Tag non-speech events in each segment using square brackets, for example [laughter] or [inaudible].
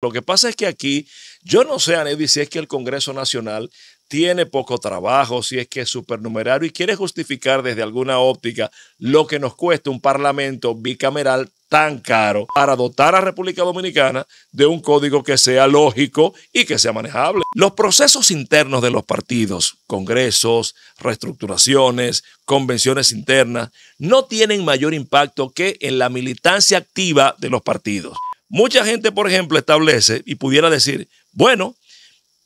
Lo que pasa es que aquí, yo no sé, Anedi, si es que el Congreso Nacional tiene poco trabajo, si es que es supernumerario y quiere justificar desde alguna óptica lo que nos cuesta un parlamento bicameral tan caro para dotar a República Dominicana de un código que sea lógico y que sea manejable. Los procesos internos de los partidos, congresos, reestructuraciones, convenciones internas, no tienen mayor impacto que en la militancia activa de los partidos. Mucha gente, por ejemplo, establece y pudiera decir, bueno,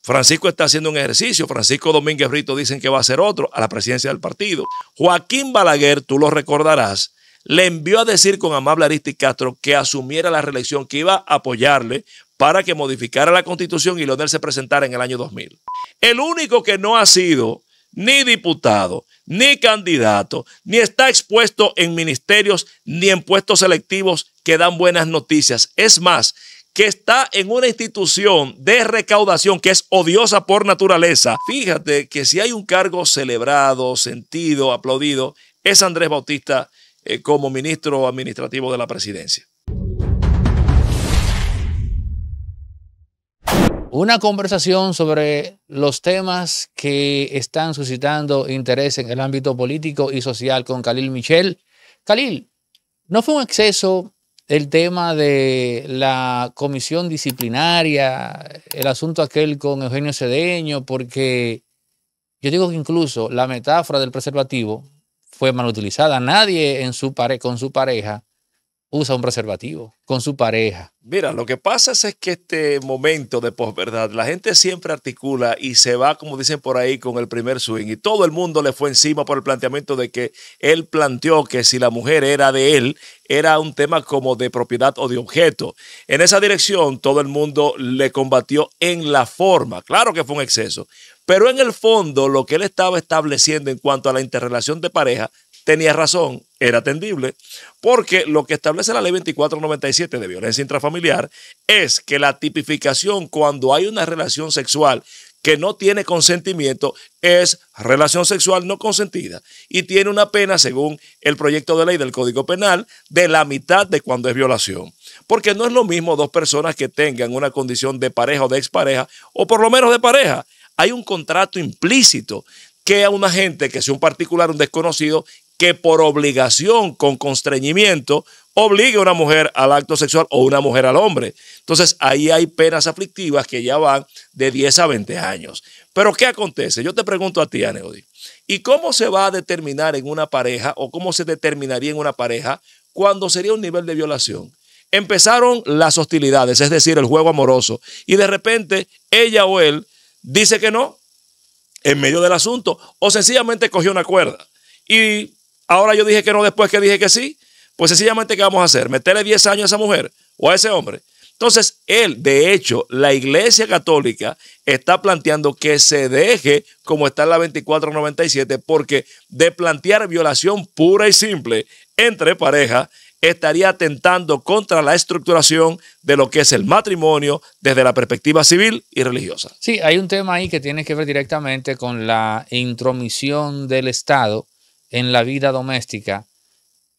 Francisco está haciendo un ejercicio, Francisco Domínguez Brito dicen que va a ser otro a la presidencia del partido. Joaquín Balaguer, tú lo recordarás, le envió a decir con Amable Aristi Castro que asumiera la reelección, que iba a apoyarle para que modificara la constitución y Leonel se presentara en el año 2000. El único que no ha sido ni diputado, ni candidato, ni está expuesto en ministerios ni en puestos selectivos que dan buenas noticias. Es más, que está en una institución de recaudación que es odiosa por naturaleza. Fíjate que si hay un cargo celebrado, sentido, aplaudido, es Andrés Bautista eh, como ministro administrativo de la presidencia. Una conversación sobre los temas que están suscitando interés en el ámbito político y social con Khalil Michel. Khalil, ¿no fue un exceso el tema de la comisión disciplinaria, el asunto aquel con Eugenio Cedeño? Porque yo digo que incluso la metáfora del preservativo fue mal utilizada. Nadie con su pareja usa un preservativo con su pareja. Mira, lo que pasa es que este momento de posverdad, la gente siempre articula y se va, como dicen por ahí, con el primer swing. Y todo el mundo le fue encima por el planteamiento de que él planteó que si la mujer era de él, era un tema como de propiedad o de objeto. En esa dirección, todo el mundo le combatió en la forma. Claro que fue un exceso. Pero en el fondo, lo que él estaba estableciendo en cuanto a la interrelación de pareja tenía razón, era atendible, porque lo que establece la ley 2497 de violencia intrafamiliar es que la tipificación cuando hay una relación sexual que no tiene consentimiento es relación sexual no consentida y tiene una pena, según el proyecto de ley del Código Penal, de la mitad de cuando es violación. Porque no es lo mismo dos personas que tengan una condición de pareja o de expareja, o por lo menos de pareja. Hay un contrato implícito que a una gente que sea un particular, un desconocido, que por obligación, con constreñimiento, obligue a una mujer al acto sexual o una mujer al hombre. Entonces ahí hay penas aflictivas que ya van de 10 a 20 años. Pero ¿qué acontece? Yo te pregunto a ti, Aneudi, ¿y cómo se va a determinar en una pareja o cómo se determinaría en una pareja cuando sería un nivel de violación? Empezaron las hostilidades, es decir, el juego amoroso, y de repente ella o él dice que no en medio del asunto o sencillamente cogió una cuerda y Ahora yo dije que no después que dije que sí. Pues sencillamente, ¿qué vamos a hacer? ¿Meterle 10 años a esa mujer o a ese hombre? Entonces, él, de hecho, la Iglesia Católica está planteando que se deje como está en la 2497, porque de plantear violación pura y simple entre parejas, estaría atentando contra la estructuración de lo que es el matrimonio desde la perspectiva civil y religiosa. Sí, hay un tema ahí que tiene que ver directamente con la intromisión del Estado en la vida doméstica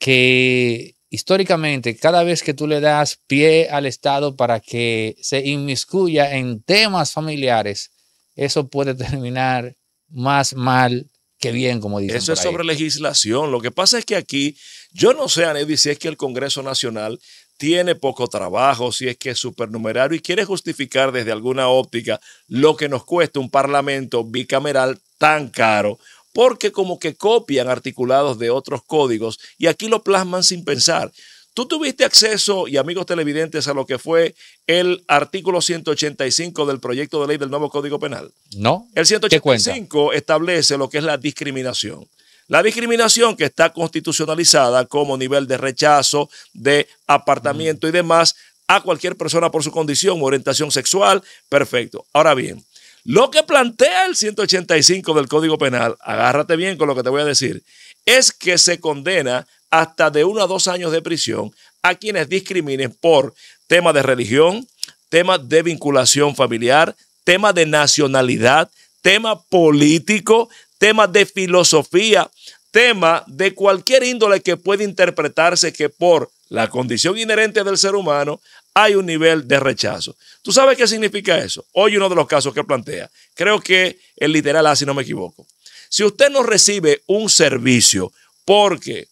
que históricamente cada vez que tú le das pie al Estado para que se inmiscuya en temas familiares, eso puede terminar más mal que bien, como dicen. Eso es sobre legislación. Lo que pasa es que aquí, yo no sé, Anedi, si es que el Congreso Nacional tiene poco trabajo, si es que es supernumerario y quiere justificar desde alguna óptica lo que nos cuesta un parlamento bicameral tan caro porque como que copian articulados de otros códigos y aquí lo plasman sin pensar. Tú tuviste acceso, y amigos televidentes, a lo que fue el artículo 185 del proyecto de ley del nuevo Código Penal. No. El 185 establece lo que es la discriminación. La discriminación que está constitucionalizada como nivel de rechazo, de apartamiento y demás a cualquier persona por su condición, orientación sexual, perfecto. Ahora bien, lo que plantea el 185 del Código Penal, agárrate bien con lo que te voy a decir, es que se condena hasta de uno a dos años de prisión a quienes discriminen por tema de religión, tema de vinculación familiar, tema de nacionalidad, tema político, tema de filosofía, tema de cualquier índole que pueda interpretarse que por la condición inherente del ser humano hay un nivel de rechazo. ¿Tú sabes qué significa eso? Hoy uno de los casos que plantea, creo que el literal así, no me equivoco. Si usted no recibe un servicio porque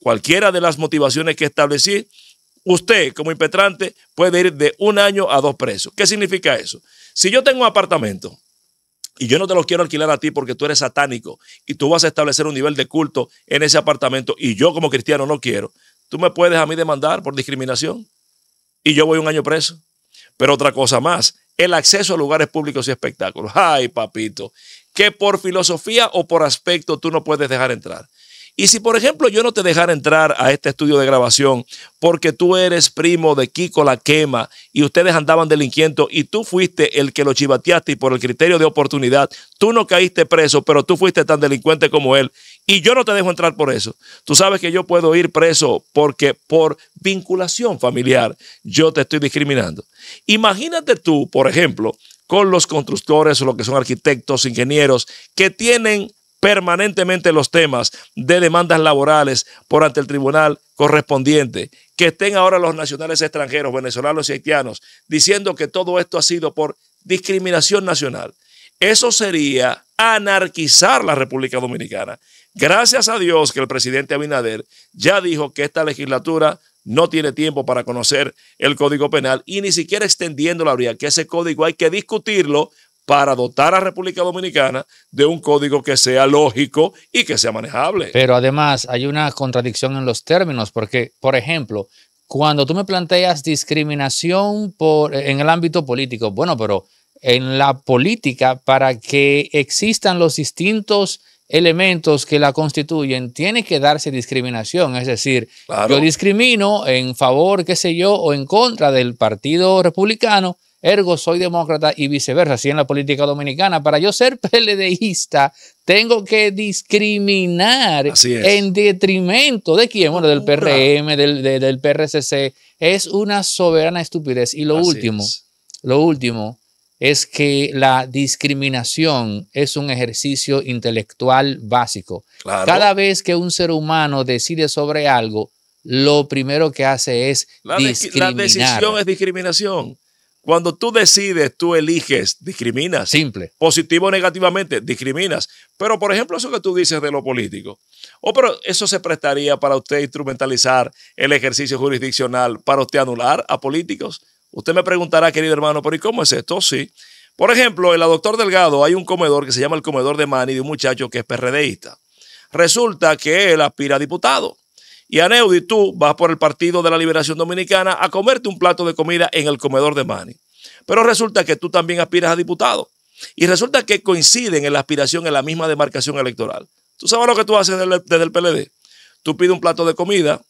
cualquiera de las motivaciones que establecí, usted como impetrante puede ir de un año a dos presos. ¿Qué significa eso? Si yo tengo un apartamento y yo no te lo quiero alquilar a ti porque tú eres satánico y tú vas a establecer un nivel de culto en ese apartamento y yo como cristiano no quiero, tú me puedes a mí demandar por discriminación y yo voy un año preso. Pero otra cosa más, el acceso a lugares públicos y espectáculos. Ay, papito, que por filosofía o por aspecto tú no puedes dejar entrar. Y si, por ejemplo, yo no te dejara entrar a este estudio de grabación porque tú eres primo de Kiko La Quema y ustedes andaban delinquiendo y tú fuiste el que lo chivateaste y por el criterio de oportunidad, tú no caíste preso, pero tú fuiste tan delincuente como él y yo no te dejo entrar por eso. Tú sabes que yo puedo ir preso porque por vinculación familiar yo te estoy discriminando. Imagínate tú, por ejemplo, con los constructores o los que son arquitectos, ingenieros, que tienen permanentemente los temas de demandas laborales por ante el tribunal correspondiente, que estén ahora los nacionales extranjeros, venezolanos y haitianos, diciendo que todo esto ha sido por discriminación nacional. Eso sería anarquizar la República Dominicana. Gracias a Dios que el presidente Abinader ya dijo que esta legislatura no tiene tiempo para conocer el Código Penal y ni siquiera extendiéndolo habría que ese código hay que discutirlo para dotar a República Dominicana de un código que sea lógico y que sea manejable. Pero además hay una contradicción en los términos, porque, por ejemplo, cuando tú me planteas discriminación en el ámbito político, bueno, pero en la política, para que existan los distintos elementos que la constituyen, tiene que darse discriminación. Es decir, yo discrimino en favor, qué sé yo, o en contra del Partido Republicano, ergo soy demócrata y viceversa. Así en la política dominicana, para yo ser [laughs] PLDista, tengo que discriminar en detrimento de quién, bueno, del PRM, del, PRCC. Es una soberana estupidez. Y lo último, lo último, es que la discriminación es un ejercicio intelectual básico. Cada vez que un ser humano decide sobre algo, lo primero que hace es discriminar. la decisión es discriminación. Cuando tú decides, tú eliges, discriminas. Simple. Positivo o negativamente, discriminas. Pero, por ejemplo, eso que tú dices de lo político. O, oh, pero eso se prestaría para usted instrumentalizar el ejercicio jurisdiccional, para usted anular a políticos. Usted me preguntará, querido hermano, pero ¿y cómo es esto? Sí. Por ejemplo, en la Doctor Delgado hay un comedor que se llama el comedor de Mani de un muchacho que es PRDista. Resulta que él aspira a diputado. Y Aneudi, tú vas por el Partido de la Liberación Dominicana a comerte un plato de comida en el comedor de Mani. Pero resulta que tú también aspiras a diputado. Y resulta que coinciden en la aspiración en la misma demarcación electoral. ¿Tú sabes lo que tú haces desde el PLD? Tú pides un plato de comida,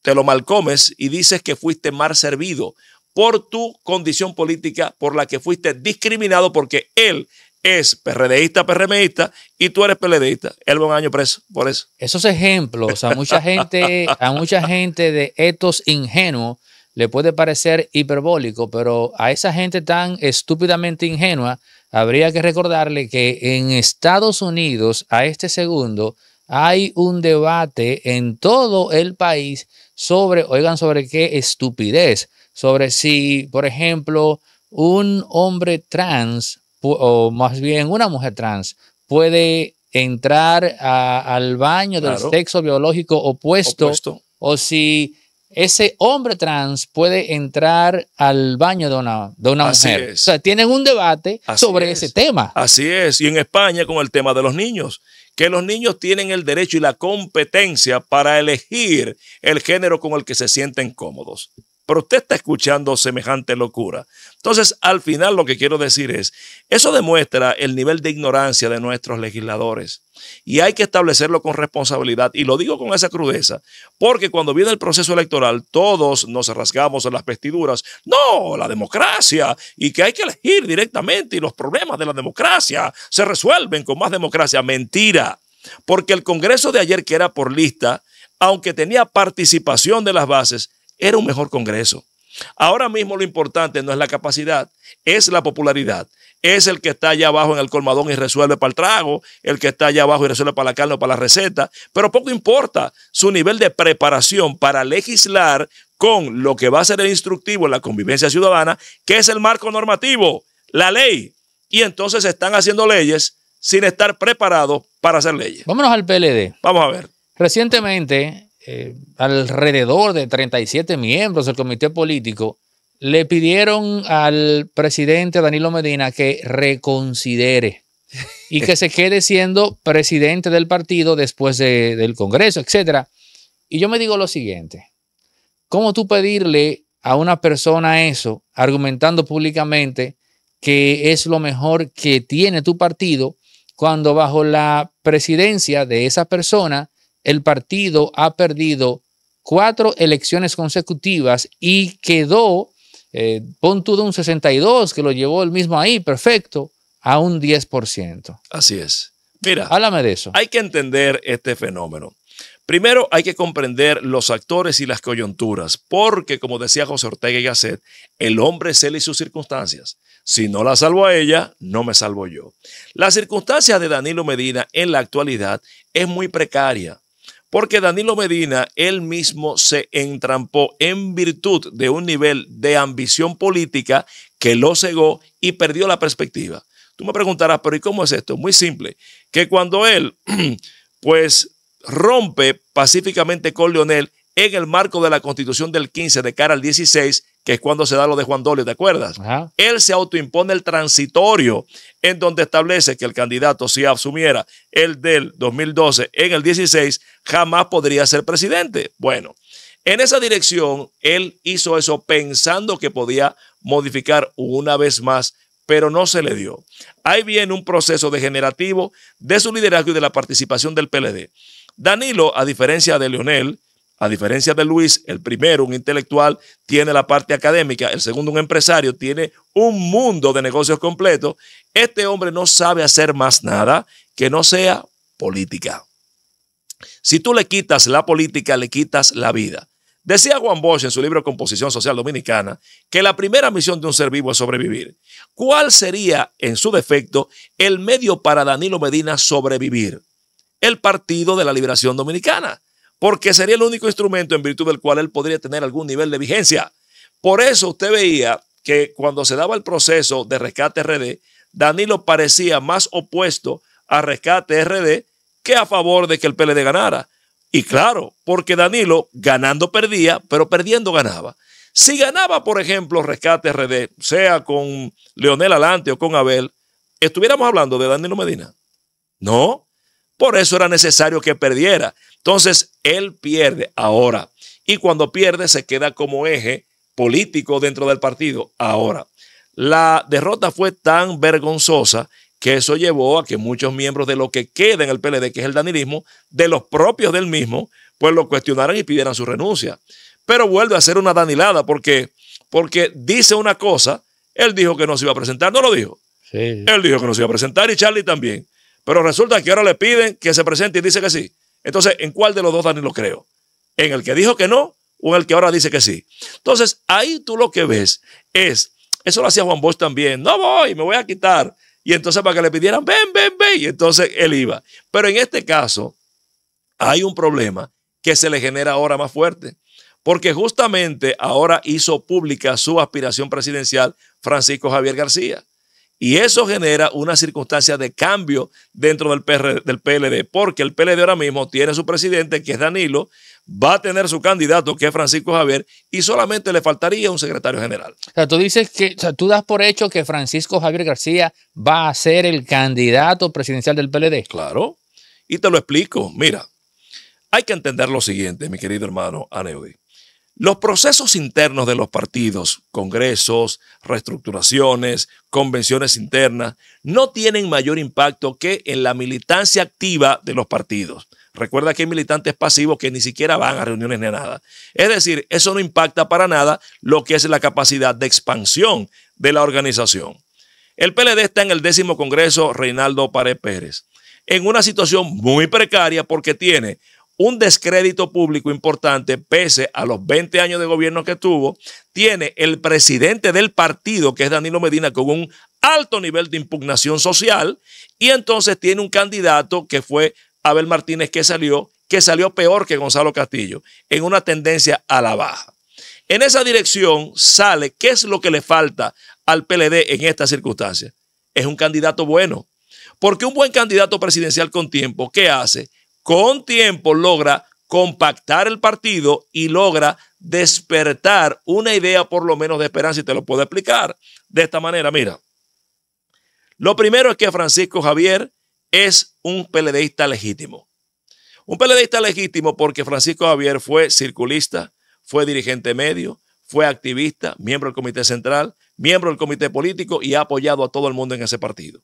te lo malcomes y dices que fuiste mal servido por tu condición política por la que fuiste discriminado porque él es PRDista, PRMista y tú eres PLDista. Él va un año preso por eso. Esos ejemplos a mucha gente, a mucha gente de estos ingenuos le puede parecer hiperbólico, pero a esa gente tan estúpidamente ingenua habría que recordarle que en Estados Unidos a este segundo hay un debate en todo el país sobre, oigan, sobre qué estupidez, sobre si, por ejemplo, un hombre trans, o más bien una mujer trans, puede entrar al baño del sexo biológico opuesto, o si ese hombre trans puede entrar al baño de una, de mujer. O sea, tienen un debate sobre ese tema. Así es, y en España con el tema de los niños que los niños tienen el derecho y la competencia para elegir el género con el que se sienten cómodos. Pero usted está escuchando semejante locura. Entonces, al final lo que quiero decir es, eso demuestra el nivel de ignorancia de nuestros legisladores y hay que establecerlo con responsabilidad. Y lo digo con esa crudeza, porque cuando viene el proceso electoral, todos nos rasgamos en las vestiduras. No, la democracia y que hay que elegir directamente y los problemas de la democracia se resuelven con más democracia. Mentira, porque el Congreso de ayer que era por lista, aunque tenía participación de las bases, era un mejor Congreso. Ahora mismo lo importante no es la capacidad, es la popularidad. Es el que está allá abajo en el colmadón y resuelve para el trago, el que está allá abajo y resuelve para la carne o para la receta, pero poco importa su nivel de preparación para legislar con lo que va a ser el instructivo en la convivencia ciudadana, que es el marco normativo, la ley. Y entonces están haciendo leyes sin estar preparados para hacer leyes. Vámonos al PLD. Vamos a ver. Recientemente eh, alrededor de 37 miembros del comité político, le pidieron al presidente Danilo Medina que reconsidere y que se quede siendo presidente del partido después de, del Congreso, etc. Y yo me digo lo siguiente, ¿cómo tú pedirle a una persona eso, argumentando públicamente que es lo mejor que tiene tu partido, cuando bajo la presidencia de esa persona el partido ha perdido cuatro elecciones consecutivas y quedó, eh, pon tú de un 62, que lo llevó el mismo ahí, perfecto, a un 10%. Así es. Mira, háblame de eso. Hay que entender este fenómeno. Primero hay que comprender los actores y las coyunturas, porque como decía José Ortega y Gasset, el hombre es él y sus circunstancias. Si no la salvo a ella, no me salvo yo. La circunstancia de Danilo Medina en la actualidad es muy precaria porque Danilo Medina él mismo se entrampó en virtud de un nivel de ambición política que lo cegó y perdió la perspectiva. Tú me preguntarás, pero ¿y cómo es esto? Muy simple, que cuando él [clears throat] pues rompe pacíficamente con Leonel en el marco de la constitución del 15 de cara al 16, que es cuando se da lo de Juan Dolio, ¿te acuerdas? Él se autoimpone el transitorio en donde establece que el candidato, si asumiera el del 2012 en el 16, jamás podría ser presidente. Bueno, en esa dirección, él hizo eso pensando que podía modificar una vez más pero no se le dio. Ahí viene un proceso degenerativo de su liderazgo y de la participación del PLD. Danilo, a diferencia de Leonel, a diferencia de Luis, el primero, un intelectual, tiene la parte académica, el segundo, un empresario, tiene un mundo de negocios completo. Este hombre no sabe hacer más nada que no sea política. Si tú le quitas la política, le quitas la vida. Decía Juan Bosch en su libro Composición Social Dominicana que la primera misión de un ser vivo es sobrevivir. ¿Cuál sería, en su defecto, el medio para Danilo Medina sobrevivir? El Partido de la Liberación Dominicana porque sería el único instrumento en virtud del cual él podría tener algún nivel de vigencia. Por eso usted veía que cuando se daba el proceso de rescate RD, Danilo parecía más opuesto a rescate RD que a favor de que el PLD ganara. Y claro, porque Danilo ganando perdía, pero perdiendo ganaba. Si ganaba, por ejemplo, rescate RD, sea con Leonel Alante o con Abel, estuviéramos hablando de Danilo Medina. No, por eso era necesario que perdiera. Entonces, él pierde ahora. Y cuando pierde, se queda como eje político dentro del partido ahora. La derrota fue tan vergonzosa que eso llevó a que muchos miembros de lo que queda en el PLD, que es el danilismo, de los propios del mismo, pues lo cuestionaran y pidieran su renuncia. Pero vuelve a ser una danilada porque, porque dice una cosa, él dijo que no se iba a presentar, no lo dijo. Sí. Él dijo que no se iba a presentar y Charlie también. Pero resulta que ahora le piden que se presente y dice que sí. Entonces, ¿en cuál de los dos lo creo? ¿En el que dijo que no o en el que ahora dice que sí? Entonces, ahí tú lo que ves es, eso lo hacía Juan Bosch también, no voy, me voy a quitar. Y entonces para que le pidieran, ven, ven, ven, y entonces él iba. Pero en este caso, hay un problema que se le genera ahora más fuerte, porque justamente ahora hizo pública su aspiración presidencial Francisco Javier García. Y eso genera una circunstancia de cambio dentro del, PR, PLD, porque el PLD ahora mismo tiene su presidente, que es Danilo, va a tener su candidato, que es Francisco Javier, y solamente le faltaría un secretario general. O sea, tú dices que, o sea, tú das por hecho que Francisco Javier García va a ser el candidato presidencial del PLD. Claro, y te lo explico. Mira, hay que entender lo siguiente, mi querido hermano Aneudi. Los procesos internos de los partidos, congresos, reestructuraciones, convenciones internas, no tienen mayor impacto que en la militancia activa de los partidos. Recuerda que hay militantes pasivos que ni siquiera van a reuniones ni a nada. Es decir, eso no impacta para nada lo que es la capacidad de expansión de la organización. El PLD está en el décimo Congreso Reinaldo Pared Pérez, en una situación muy precaria porque tiene un descrédito público importante, pese a los 20 años de gobierno que tuvo, tiene el presidente del partido, que es Danilo Medina, con un alto nivel de impugnación social, y entonces tiene un candidato que fue Abel Martínez, que salió, que salió peor que Gonzalo Castillo, en una tendencia a la baja. En esa dirección sale qué es lo que le falta al PLD en estas circunstancias. Es un candidato bueno. Porque un buen candidato presidencial con tiempo, ¿qué hace? con tiempo logra compactar el partido y logra despertar una idea por lo menos de esperanza y te lo puedo explicar de esta manera. Mira, lo primero es que Francisco Javier es un peledeísta legítimo. Un peledeísta legítimo porque Francisco Javier fue circulista, fue dirigente medio, fue activista, miembro del Comité Central, miembro del Comité Político y ha apoyado a todo el mundo en ese partido.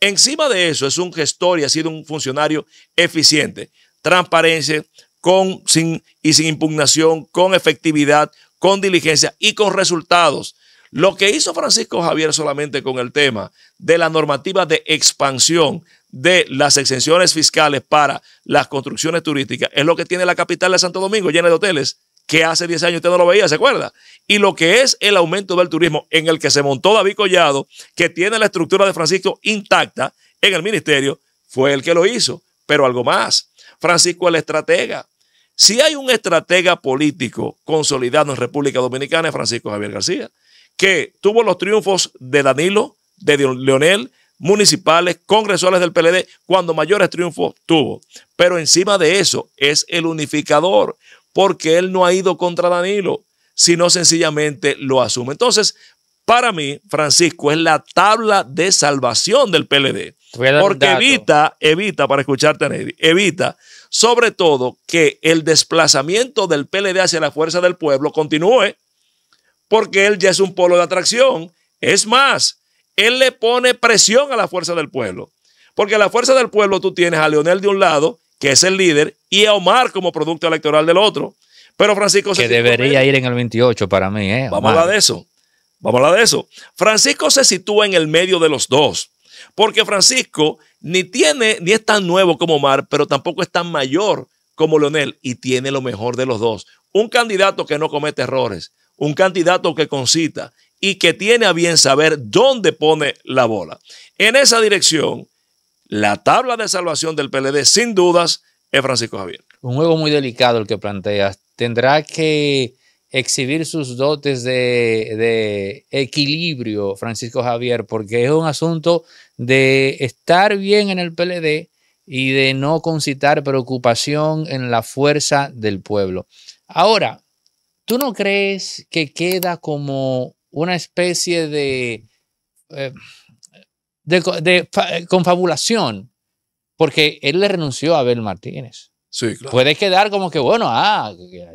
Encima de eso es un gestor y ha sido un funcionario eficiente, transparente, con, sin, y sin impugnación, con efectividad, con diligencia y con resultados. Lo que hizo Francisco Javier solamente con el tema de la normativa de expansión de las exenciones fiscales para las construcciones turísticas es lo que tiene la capital de Santo Domingo llena de hoteles que hace 10 años usted no lo veía, ¿se acuerda? Y lo que es el aumento del turismo en el que se montó David Collado, que tiene la estructura de Francisco intacta en el ministerio, fue el que lo hizo. Pero algo más, Francisco es el estratega. Si hay un estratega político consolidado en República Dominicana, es Francisco Javier García, que tuvo los triunfos de Danilo, de Leonel, municipales, congresuales del PLD, cuando mayores triunfos tuvo. Pero encima de eso es el unificador porque él no ha ido contra Danilo, sino sencillamente lo asume. Entonces, para mí, Francisco es la tabla de salvación del PLD. Porque evita, evita, para escucharte, evita sobre todo que el desplazamiento del PLD hacia la fuerza del pueblo continúe, porque él ya es un polo de atracción. Es más, él le pone presión a la fuerza del pueblo. Porque la fuerza del pueblo tú tienes a Leonel de un lado, que es el líder, y a Omar como producto electoral del otro. Pero Francisco se Que debería ir en el 28 para mí, ¿eh? Vamos a hablar de eso. Vamos a hablar de eso. Francisco se sitúa en el medio de los dos, porque Francisco ni tiene, ni es tan nuevo como Omar, pero tampoco es tan mayor como Leonel y tiene lo mejor de los dos. Un candidato que no comete errores, un candidato que concita y que tiene a bien saber dónde pone la bola. En esa dirección, la tabla de salvación del PLD, sin dudas, es Francisco Javier. Un juego muy delicado el que planteas. Tendrá que exhibir sus dotes de, equilibrio, Francisco Javier, porque es un asunto de estar bien en el PLD y de no concitar preocupación en la fuerza del pueblo. Ahora, ¿tú no crees que queda como una especie de... Eh, de, eh, confabulación, porque él le renunció a Abel Martínez. Sí, Puede quedar como que, bueno, ah,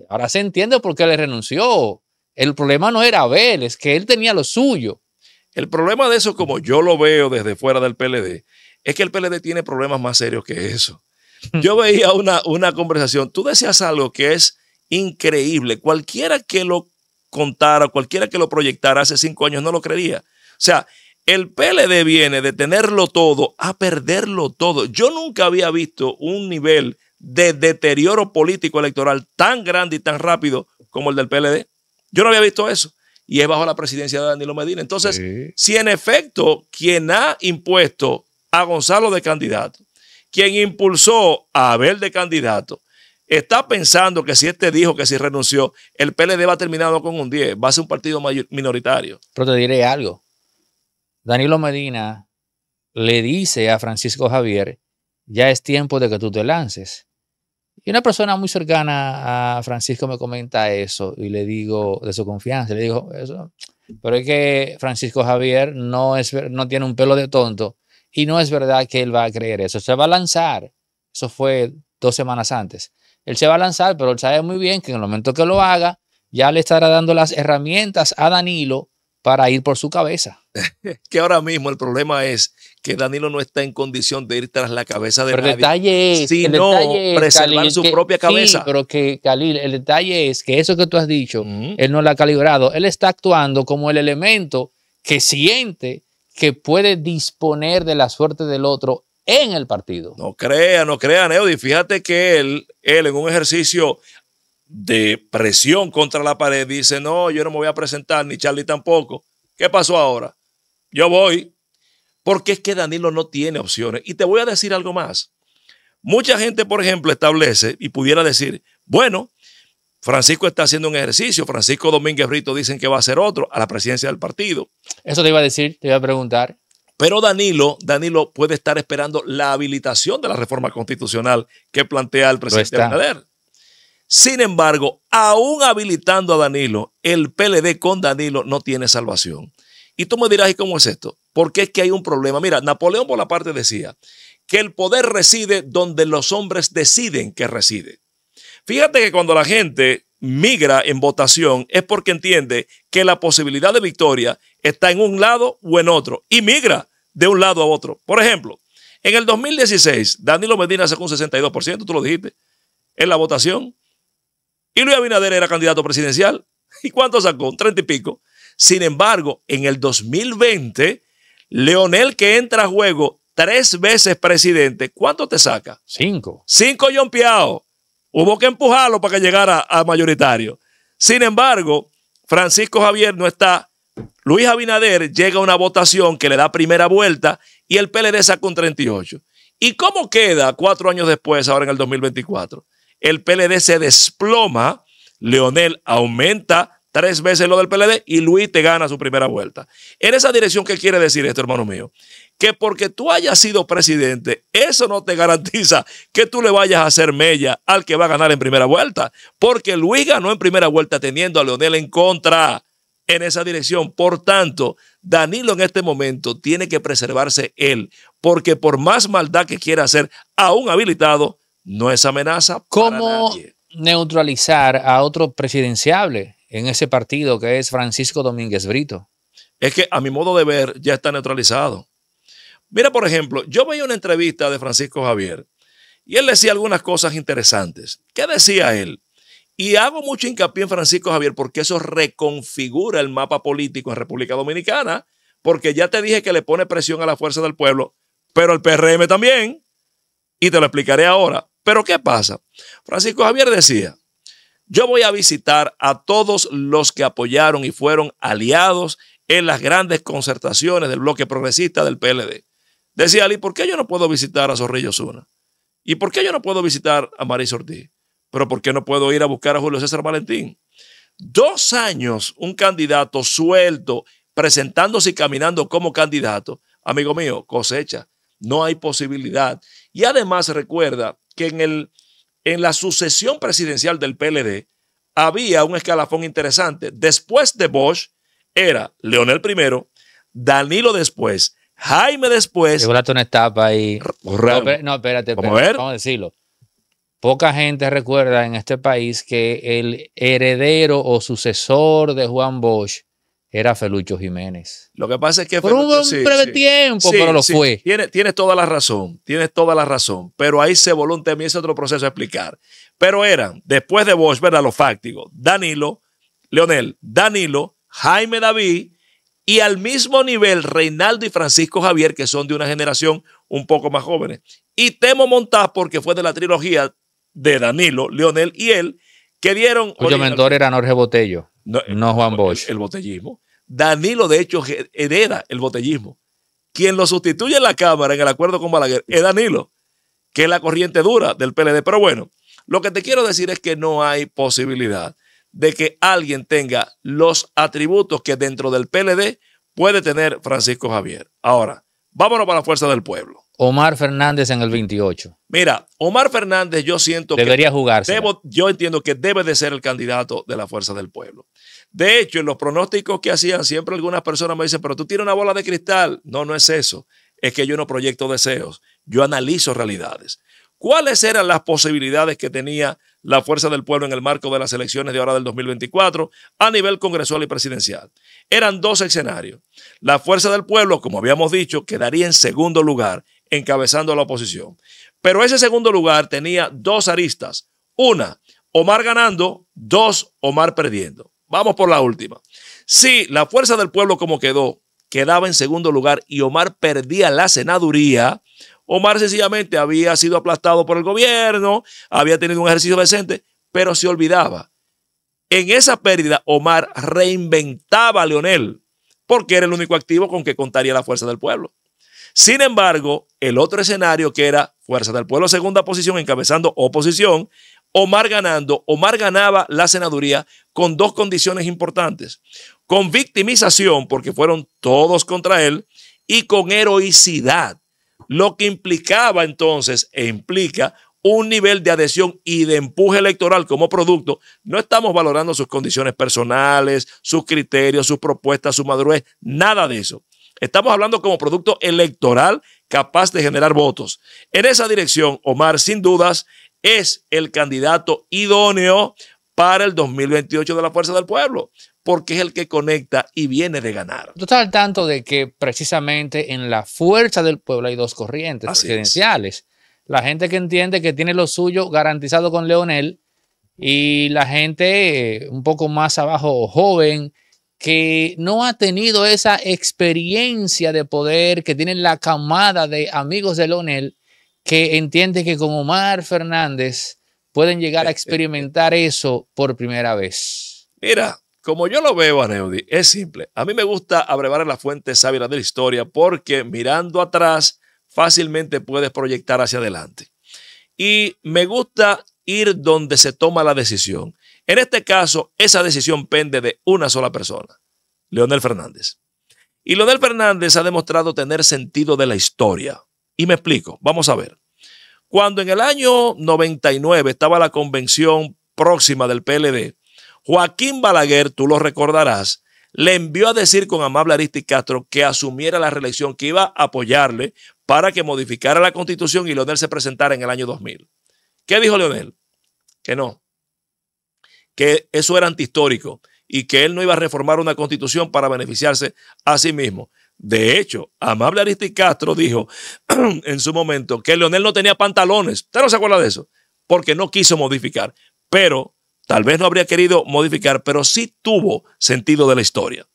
ahora se entiende por qué le renunció. El problema no era Abel, es que él tenía lo suyo. El problema de eso, como yo lo veo desde fuera del PLD, es que el PLD tiene problemas más serios que eso. [laughs] Yo veía una, una conversación, tú decías algo que es increíble. Cualquiera que lo contara, cualquiera que lo proyectara hace cinco años no lo creía O sea, el PLD viene de tenerlo todo a perderlo todo. Yo nunca había visto un nivel de deterioro político electoral tan grande y tan rápido como el del PLD. Yo no había visto eso. Y es bajo la presidencia de Danilo Medina. Entonces, si en efecto quien ha impuesto a Gonzalo de candidato, quien impulsó a Abel de candidato, está pensando que si este dijo que si renunció, el PLD va a terminar con un 10, va a ser un partido minoritario. Pero te diré algo. Danilo Medina le dice a Francisco Javier, ya es tiempo de que tú te lances. Y una persona muy cercana a Francisco me comenta eso y le digo de su confianza, le digo, eso, pero es que Francisco Javier no, es, no tiene un pelo de tonto y no es verdad que él va a creer eso, se va a lanzar. Eso fue dos semanas antes. Él se va a lanzar, pero él sabe muy bien que en el momento que lo haga, ya le estará dando las herramientas a Danilo para ir por su cabeza. [laughs] que ahora mismo el problema es que Danilo no está en condición de ir tras la cabeza de nadie, sino preservar su propia cabeza. pero que, Khalil, el detalle es que eso que tú has dicho, él no lo ha calibrado. Él está actuando como el elemento que siente que puede disponer de la suerte del otro en el partido. No crea, no crean, y Fíjate que él, él en un ejercicio de presión contra la pared dice, no, yo no me voy a presentar, ni Charlie tampoco. ¿Qué pasó ahora? yo voy, porque es que Danilo no tiene opciones. Y te voy a decir algo más. Mucha gente, por ejemplo, establece y pudiera decir, bueno, Francisco está haciendo un ejercicio, Francisco Domínguez Brito dicen que va a ser otro a la presidencia del partido. Eso te iba a decir, te iba a preguntar. Pero Danilo, Danilo puede estar esperando la habilitación de la reforma constitucional que plantea el presidente Abinader. Sin embargo, aún habilitando a Danilo, el PLD con Danilo no tiene salvación. Y tú me dirás, ¿y cómo es esto? Porque es que hay un problema. Mira, Napoleón por la parte decía que el poder reside donde los hombres deciden que reside. Fíjate que cuando la gente migra en votación es porque entiende que la posibilidad de victoria está en un lado o en otro y migra de un lado a otro. Por ejemplo, en el 2016, Danilo Medina sacó un 62%, tú lo dijiste, en la votación. Y Luis Abinader era candidato presidencial. [laughs] ¿Y cuánto sacó? Treinta y pico. Sin embargo, en el 2020, Leonel que entra a juego tres veces presidente, ¿cuánto te saca? Cinco. Cinco yompeados. Hubo que empujarlo para que llegara a mayoritario. Sin embargo, Francisco Javier no está. Luis Abinader llega a una votación que le da primera vuelta y el PLD saca un 38. ¿Y cómo queda cuatro años después, ahora en el 2024? El PLD se desploma, Leonel aumenta tres veces lo del PLD y Luis te gana su primera vuelta. En esa dirección, ¿qué quiere decir esto, hermano mío? Que porque tú hayas sido presidente, eso no te garantiza que tú le vayas a hacer mella al que va a ganar en primera vuelta, porque Luis ganó en primera vuelta teniendo a Leonel en contra en esa dirección. Por tanto, Danilo en este momento tiene que preservarse él, porque por más maldad que quiera hacer, a un habilitado, no es amenaza. ¿Cómo para nadie? neutralizar a otro presidenciable? en ese partido que es Francisco Domínguez Brito. Es que a mi modo de ver ya está neutralizado. Mira, por ejemplo, yo veía una entrevista de Francisco Javier y él decía algunas cosas interesantes. ¿Qué decía él? Y hago mucho hincapié en Francisco Javier porque eso reconfigura el mapa político en República Dominicana, porque ya te dije que le pone presión a la fuerza del pueblo, pero al PRM también, y te lo explicaré ahora. Pero ¿qué pasa? Francisco Javier decía, yo voy a visitar a todos los que apoyaron y fueron aliados en las grandes concertaciones del bloque progresista del PLD. Decía Ali, ¿por qué yo no puedo visitar a Zorrillo Zuna? ¿Y por qué yo no puedo visitar a Maris Ortiz? ¿Pero por qué no puedo ir a buscar a Julio César Valentín? Dos años un candidato suelto, presentándose y caminando como candidato, amigo mío, cosecha. No hay posibilidad. Y además recuerda que en el en la sucesión presidencial del PLD había un escalafón interesante. Después de Bosch era Leonel primero, Danilo después, Jaime después. Llegó la etapa No, espérate, espérate, vamos a decirlo. Poca gente recuerda en este país que el heredero o sucesor de Juan Bosch era Felucho Jiménez. Lo que pasa es que... Por un breve tiempo, pero lo fue. Tienes, toda la razón, tienes toda la razón, pero ahí se voló un ese otro proceso a explicar. Pero eran, después de Bosch, ¿verdad? Los fácticos, Danilo, Leonel, Danilo, Jaime David y al mismo nivel Reinaldo y Francisco Javier, que son de una generación un poco más jóvenes. Y Temo Montás, porque fue de la trilogía de Danilo, Leonel y él, que dieron. Cuyo mentor era Jorge Botello, no, Juan Bosch. el, botellismo. Danilo, de hecho, hereda el botellismo. Quien lo sustituye en la Cámara en el acuerdo con Balaguer es Danilo, que es la corriente dura del PLD. Pero bueno, lo que te quiero decir es que no hay posibilidad de que alguien tenga los atributos que dentro del PLD puede tener Francisco Javier. Ahora, vámonos para la fuerza del pueblo. Omar Fernández en el 28. Mira, Omar Fernández yo siento que... Debería yo entiendo que debe de ser el candidato de la fuerza del pueblo. De hecho, en los pronósticos que hacían, siempre algunas personas me dicen, pero tú tienes una bola de cristal. No, no es eso. Es que yo no proyecto deseos, yo analizo realidades. ¿Cuáles eran las posibilidades que tenía la fuerza del pueblo en el marco de las elecciones de ahora del 2024 a nivel congresual y presidencial? Eran dos escenarios. La fuerza del pueblo, como habíamos dicho, quedaría en segundo lugar, encabezando a la oposición. Pero ese segundo lugar tenía dos aristas. Una, Omar ganando, dos, Omar perdiendo. Vamos por la última. Si la fuerza del pueblo como quedó, quedaba en segundo lugar y Omar perdía la senaduría, Omar sencillamente había sido aplastado por el gobierno, había tenido un ejercicio decente, pero se olvidaba. En esa pérdida, Omar reinventaba a Leonel, porque era el único activo con que contaría la fuerza del pueblo. Sin embargo, el otro escenario que era fuerza del pueblo, segunda posición, encabezando oposición, Omar ganando, Omar ganaba la senaduría con dos condiciones importantes. Con victimización, porque fueron todos contra él, y con heroicidad, lo que implicaba entonces e implica un nivel de adhesión y de empuje electoral como producto, no estamos valorando sus condiciones personales, sus criterios, sus propuestas, su madurez, nada de eso. Estamos hablando como producto electoral capaz de generar votos. En esa dirección, Omar, sin dudas, es el candidato idóneo para el 2028 de la Fuerza del Pueblo, porque es el que conecta y viene de ganar. Tú estás al tanto de que precisamente en la Fuerza del Pueblo hay dos corrientes presidenciales. La gente que entiende que tiene lo suyo garantizado con Leonel y la gente eh, un poco más abajo, joven, que no ha tenido esa experiencia de poder, que tienen la camada de amigos de Leonel que entiende que con Omar Fernández pueden llegar a eh, eh, eh. experimentar eso por primera vez. Mira, como yo lo veo, Aneudi, es simple. A mí me gusta abrevar la fuente sabia de la historia porque mirando atrás fácilmente puedes proyectar hacia adelante. Y me gusta ir donde se toma la decisión. En este caso, esa decisión pende de una sola persona, Leonel Fernández. Y Leonel Fernández ha demostrado tener sentido de la historia. Y me explico, vamos a ver. Cuando en el año 99 estaba la convención próxima del PLD, Joaquín Balaguer, tú lo recordarás, le envió a decir con amable Aristi Castro que asumiera la reelección, que iba a apoyarle para que modificara la constitución y Leonel se presentara en el año 2000. ¿Qué dijo Leonel? Que no, que eso era antihistórico y que él no iba a reformar una constitución para beneficiarse a sí mismo. De hecho, Amable Aristi Castro dijo [clears throat] en su momento que Leonel no tenía pantalones. ¿Usted no se acuerda de eso? Porque no quiso modificar. Pero tal vez no habría querido modificar, pero sí tuvo sentido de la historia.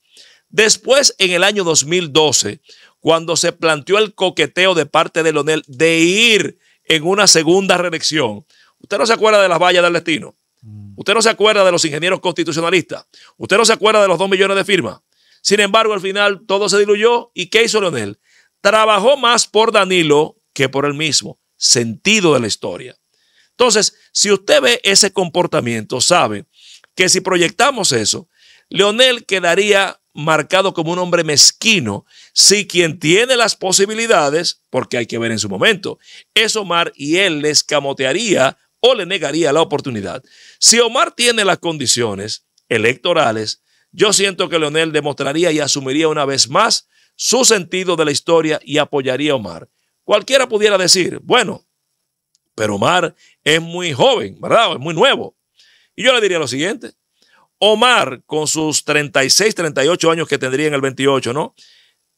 Después, en el año 2012, cuando se planteó el coqueteo de parte de Leonel de ir en una segunda reelección, usted no se acuerda de las vallas del destino. Mm. Usted no se acuerda de los ingenieros constitucionalistas. Usted no se acuerda de los dos millones de firmas. Sin embargo, al final todo se diluyó. ¿Y qué hizo Leonel? Trabajó más por Danilo que por él mismo sentido de la historia. Entonces, si usted ve ese comportamiento, sabe que si proyectamos eso, Leonel quedaría marcado como un hombre mezquino si quien tiene las posibilidades, porque hay que ver en su momento, es Omar y él le escamotearía o le negaría la oportunidad. Si Omar tiene las condiciones electorales, yo siento que Leonel demostraría y asumiría una vez más su sentido de la historia y apoyaría a Omar. Cualquiera pudiera decir, bueno, pero Omar es muy joven, ¿verdad? Es muy nuevo. Y yo le diría lo siguiente, Omar, con sus 36, 38 años que tendría en el 28, ¿no?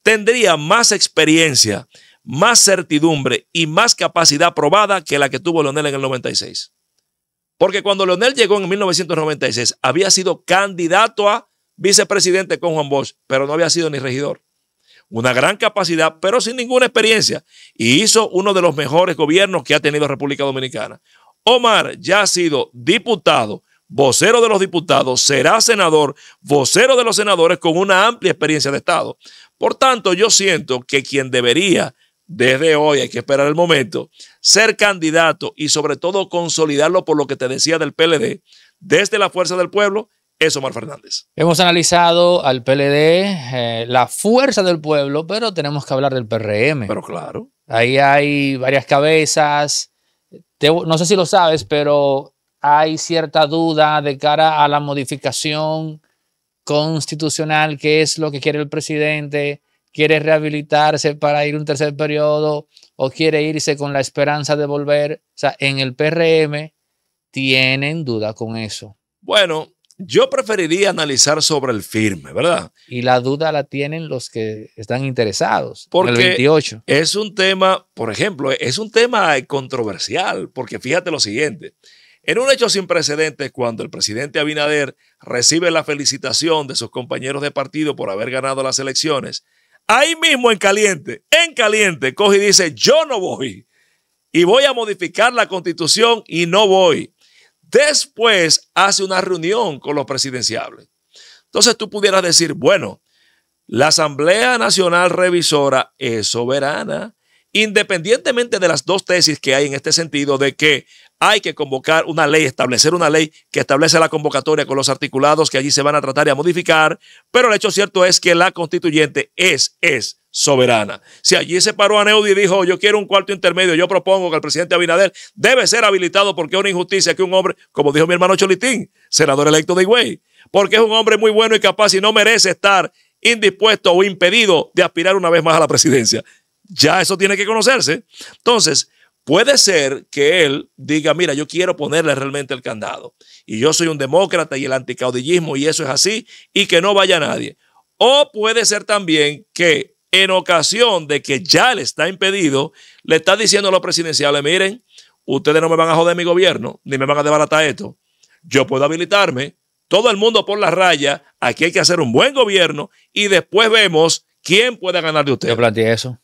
Tendría más experiencia, más certidumbre y más capacidad probada que la que tuvo Leonel en el 96. Porque cuando Leonel llegó en 1996, había sido candidato a vicepresidente con Juan Bosch, pero no había sido ni regidor. Una gran capacidad, pero sin ninguna experiencia. Y hizo uno de los mejores gobiernos que ha tenido República Dominicana. Omar ya ha sido diputado, vocero de los diputados, será senador, vocero de los senadores con una amplia experiencia de Estado. Por tanto, yo siento que quien debería, desde hoy, hay que esperar el momento, ser candidato y sobre todo consolidarlo por lo que te decía del PLD, desde la Fuerza del Pueblo, eso Omar Fernández. Hemos analizado al PLD, eh, la fuerza del pueblo, pero tenemos que hablar del PRM. Pero claro. Ahí hay varias cabezas. no sé si lo sabes, pero hay cierta duda de cara a la modificación constitucional, que es lo que quiere el presidente. Quiere rehabilitarse para ir un tercer periodo o quiere irse con la esperanza de volver. O sea, en el PRM tienen duda con eso. Bueno, yo preferiría analizar sobre el firme, ¿verdad? Y la duda la tienen los que están interesados. el 28. es un tema, por ejemplo, es un tema controversial, porque fíjate lo siguiente. En un hecho sin precedentes, cuando el presidente Abinader recibe la felicitación de sus compañeros de partido por haber ganado las elecciones, ahí mismo en caliente, en caliente, coge y dice, yo no voy y voy a modificar la constitución y no voy. Después hace una reunión con los presidenciables. Entonces tú pudieras decir, bueno, la Asamblea Nacional Revisora es soberana, independientemente de las dos tesis que hay en este sentido de que hay que convocar una ley, establecer una ley que establece la convocatoria con los articulados que allí se van a tratar y a modificar, pero el hecho cierto es que la constituyente es, es soberana. Si allí se paró a Neudi y dijo, yo quiero un cuarto intermedio, yo propongo que el presidente Abinader debe ser habilitado porque es una injusticia que un hombre, como dijo mi hermano Cholitín, senador electo de Higüey, porque es un hombre muy bueno y capaz y no merece estar indispuesto o impedido de aspirar una vez más a la presidencia. Ya eso tiene que conocerse. Entonces, puede ser que él diga, mira, yo quiero ponerle realmente el candado. Y yo soy un demócrata y el anticaudillismo y eso es así y que no vaya nadie. O puede ser también que en ocasión de que ya le está impedido, le está diciendo a los presidenciales, miren, ustedes no me van a joder mi gobierno, ni me van a desbaratar esto. Yo puedo habilitarme, todo el mundo por la raya, aquí hay que hacer un buen gobierno y después vemos quién puede ganar de ustedes. Yo planteé eso,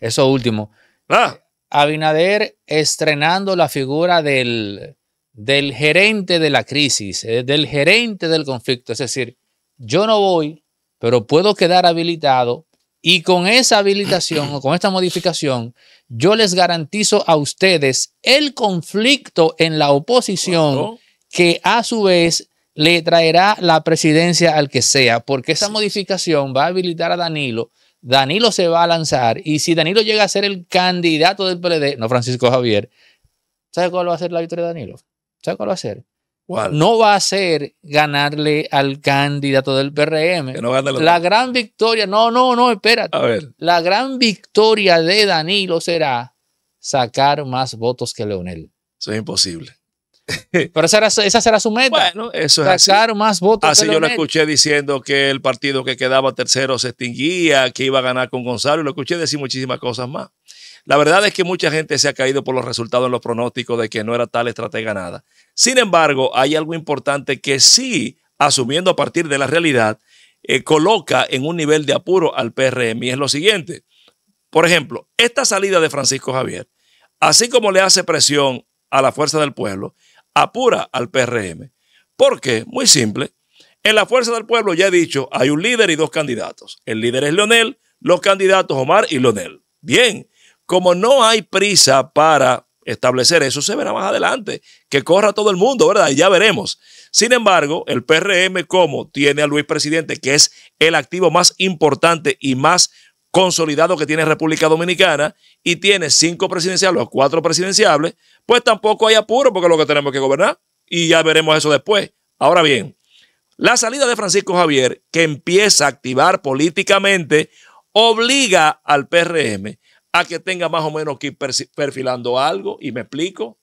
eso último. Ah. Abinader estrenando la figura del, del gerente de la crisis, eh, del gerente del conflicto. Es decir, yo no voy, pero puedo quedar habilitado y con esa habilitación o con esta modificación, yo les garantizo a ustedes el conflicto en la oposición que a su vez le traerá la presidencia al que sea, porque esa modificación va a habilitar a Danilo. Danilo se va a lanzar y si Danilo llega a ser el candidato del PLD, no Francisco Javier, ¿sabe cuál va a ser la victoria de Danilo? ¿Sabe cuál va a ser? No va a ser ganarle al candidato del PRM. la gran victoria, no, no, no, espérate. A ver. La gran victoria de Danilo será sacar más votos que Leonel. Eso es imposible. [laughs] Pero esa, será su meta. Bueno, eso es Sacar más votos. Así yo lo escuché diciendo que el partido que quedaba tercero se extinguía, que iba a ganar con Gonzalo, y lo escuché decir muchísimas cosas más. La verdad es que mucha gente se ha caído por los resultados en los pronósticos de que no era tal estratega nada. Sin embargo, hay algo importante que sí, asumiendo a partir de la realidad, eh, coloca en un nivel de apuro al PRM y es lo siguiente. Por ejemplo, esta salida de Francisco Javier, así como le hace presión a la fuerza del pueblo, apura al PRM. ¿Por qué? Muy simple. En la fuerza del pueblo, ya he dicho, hay un líder y dos candidatos. El líder es Leonel, los candidatos Omar y Leonel. Bien, como no hay prisa para establecer eso, se verá más adelante. Que corra todo el mundo, ¿verdad? Y ya veremos. Sin embargo, el PRM, como tiene a Luis Presidente, que es el activo más importante y más consolidado que tiene República Dominicana, y tiene cinco presidenciales, o cuatro presidenciables, pues tampoco hay apuro porque es lo que tenemos que gobernar. Y ya veremos eso después. Ahora bien, la salida de Francisco Javier, que empieza a activar políticamente, obliga al PRM a que tenga más o menos que ir perfilando algo, y me explico.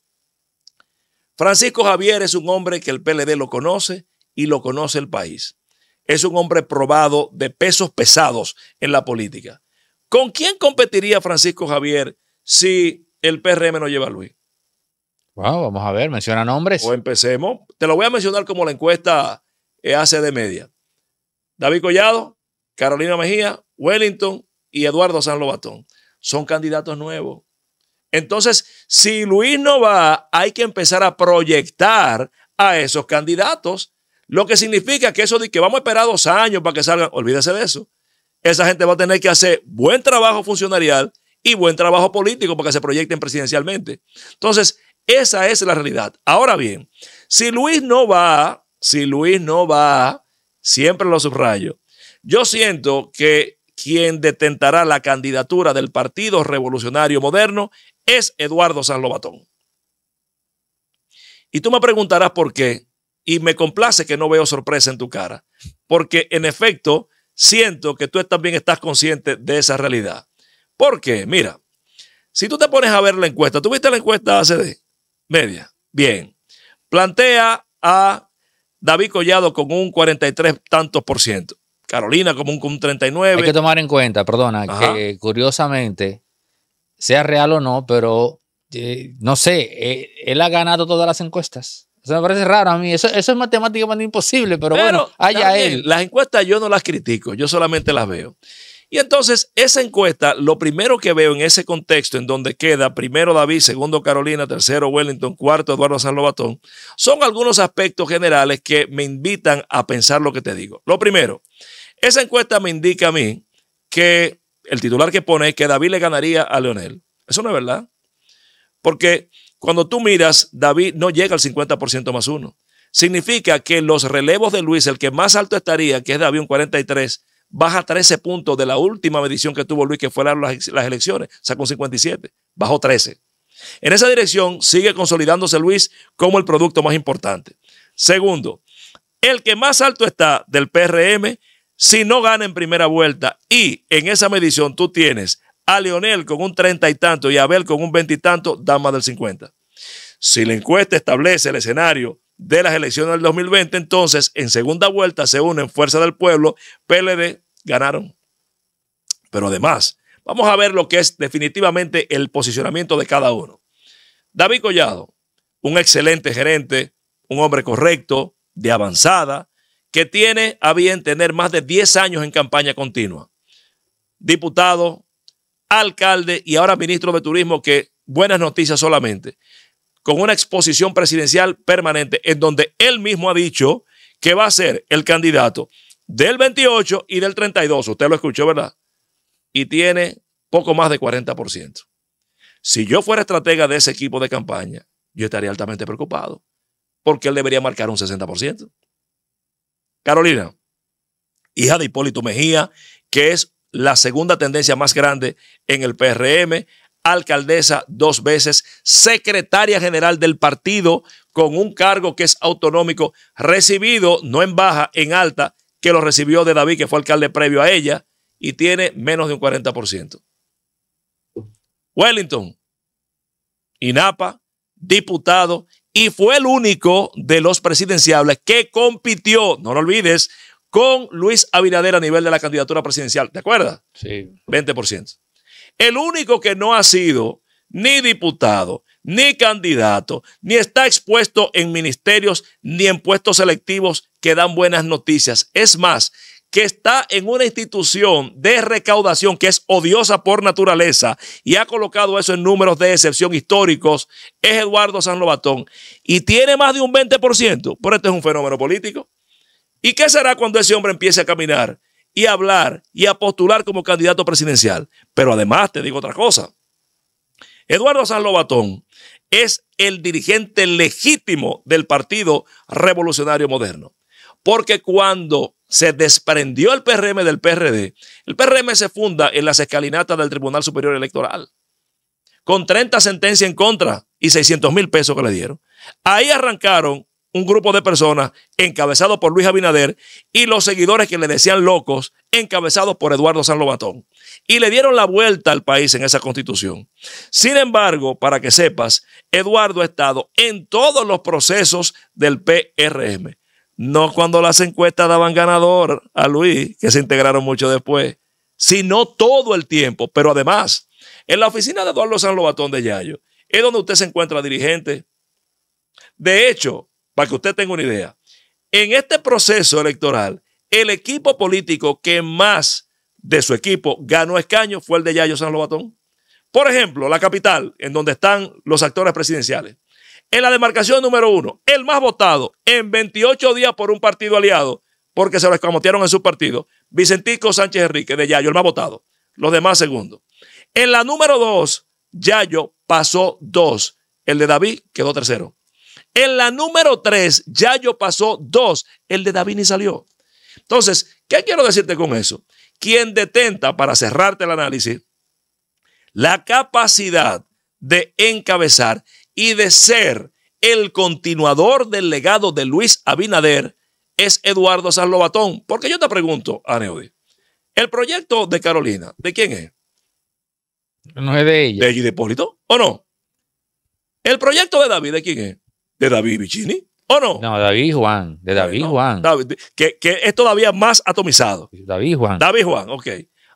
Francisco Javier es un hombre que el PLD lo conoce y lo conoce el país. Es un hombre probado de pesos pesados en la política. ¿Con quién competiría Francisco Javier si el PRM no lleva a Luis? Wow, vamos a ver, menciona nombres. O empecemos. Te lo voy a mencionar como la encuesta hace eh, de media. David Collado, Carolina Mejía, Wellington y Eduardo San Lobatón son candidatos nuevos. Entonces, si Luis no va, hay que empezar a proyectar a esos candidatos, lo que significa que eso de que vamos a esperar dos años para que salgan, olvídese de eso. Esa gente va a tener que hacer buen trabajo funcionarial y buen trabajo político para que se proyecten presidencialmente. Entonces, esa es la realidad. Ahora bien, si Luis no va, si Luis no va, siempre lo subrayo, yo siento que quien detentará la candidatura del Partido Revolucionario Moderno es Eduardo Lobatón. Y tú me preguntarás por qué, y me complace que no veo sorpresa en tu cara, porque en efecto siento que tú también estás consciente de esa realidad. Porque, mira, si tú te pones a ver la encuesta, ¿tuviste la encuesta de Media. Bien. Plantea a David Collado con un 43 tantos por ciento. Carolina como un, 39. Hay que tomar en cuenta, perdona, que curiosamente, sea real o no, pero eh, no sé, eh, él ha ganado todas las encuestas. Eso me parece raro a mí. Eso, es matemáticamente imposible, pero, bueno, allá él. Las encuestas yo no las critico, yo solamente las veo. Y entonces, esa encuesta, lo primero que veo en ese contexto, en donde queda primero David, segundo Carolina, tercero Wellington, cuarto Eduardo Sanlobatón, son algunos aspectos generales que me invitan a pensar lo que te digo. Lo primero, esa encuesta me indica a mí que el titular que pone es que David le ganaría a Leonel. Eso no es verdad. Porque cuando tú miras, David no llega al 50% más uno. Significa que los relevos de Luis, el que más alto estaría, que es David un 43, baja 13 puntos de la última medición que tuvo Luis, que fue las, elecciones. Sacó un 57, bajó 13. En esa dirección sigue consolidándose Luis como el producto más importante. Segundo, el que más alto está del PRM si no gana en primera vuelta y en esa medición tú tienes a Leonel con un treinta y tanto y a Abel con un veintitanto y tanto, da más del 50. Si la encuesta establece el escenario de las elecciones del 2020, entonces en segunda vuelta se unen Fuerza del Pueblo, PLD, ganaron. Pero además, vamos a ver lo que es definitivamente el posicionamiento de cada uno. David Collado, un excelente gerente, un hombre correcto, de avanzada, que tiene a bien tener más de 10 años en campaña continua. Diputado, alcalde y ahora ministro de Turismo, que buenas noticias solamente, con una exposición presidencial permanente en donde él mismo ha dicho que va a ser el candidato del 28 y del 32. Usted lo escuchó, ¿verdad? Y tiene poco más de 40%. Si yo fuera estratega de ese equipo de campaña, yo estaría altamente preocupado, porque él debería marcar un 60%. Carolina, hija de Hipólito Mejía, que es la segunda tendencia más grande en el PRM, alcaldesa dos veces, secretaria general del partido, con un cargo que es autonómico, recibido no en baja, en alta, que lo recibió de David, que fue alcalde previo a ella, y tiene menos de un 40%. Wellington, INAPA, diputado y fue el único de los presidenciables que compitió, no lo olvides, con Luis Abinader a nivel de la candidatura presidencial. ¿de acuerdo? Sí. 20%. El único que no ha sido ni diputado, ni candidato, ni está expuesto en ministerios, ni en puestos selectivos que dan buenas noticias. Es más, que está en una institución de recaudación que es odiosa por naturaleza y ha colocado eso en números de excepción históricos, es Eduardo San lovatón y tiene más de un 20%, pero esto es un fenómeno político. ¿Y qué será cuando ese hombre empiece a caminar y a hablar y a postular como candidato presidencial? Pero además te digo otra cosa. Eduardo Lobatón es el dirigente legítimo del Partido Revolucionario Moderno. Porque cuando se desprendió el PRM del PRD, el PRM se funda en las escalinatas del Tribunal Superior Electoral, con 30 sentencias en contra y 600 mil pesos que le dieron. Ahí arrancaron un grupo de personas encabezado por Luis Abinader y los seguidores que le decían locos, encabezados por Eduardo San Lobatón. Y le dieron la vuelta al país en esa constitución. Sin embargo, para que sepas, Eduardo ha estado en todos los procesos del PRM. No cuando las encuestas daban ganador a Luis, que se integraron mucho después, sino todo el tiempo. Pero además, en la oficina de Eduardo San Lobatón de Yayo, es donde usted se encuentra dirigente. De hecho, para que usted tenga una idea, en este proceso electoral, el equipo político que más de su equipo ganó escaño fue el de Yayo San Lobatón. Por ejemplo, la capital, en donde están los actores presidenciales en la demarcación número uno, el más votado en 28 días por un partido aliado, porque se lo escamotearon en su partido, Vicentico Sánchez Enrique de Yayo, el más votado, los demás segundo En la número dos, Yayo pasó dos, el de David quedó tercero. En la número tres, Yayo pasó dos, el de David ni salió. Entonces, ¿qué quiero decirte con eso? Quien detenta, para cerrarte el análisis, la capacidad de encabezar y de ser el continuador del legado de Luis Abinader es Eduardo Batón. Porque yo te pregunto, Aneudi, el proyecto de Carolina, ¿de quién es? No es de ella. ¿De ella y de ¿O no? ¿El proyecto de David, de quién es? ¿De David Vicini? ¿O no? No, David Juan, de David Juan. que, que es todavía más atomizado. David Juan. David Juan, ok.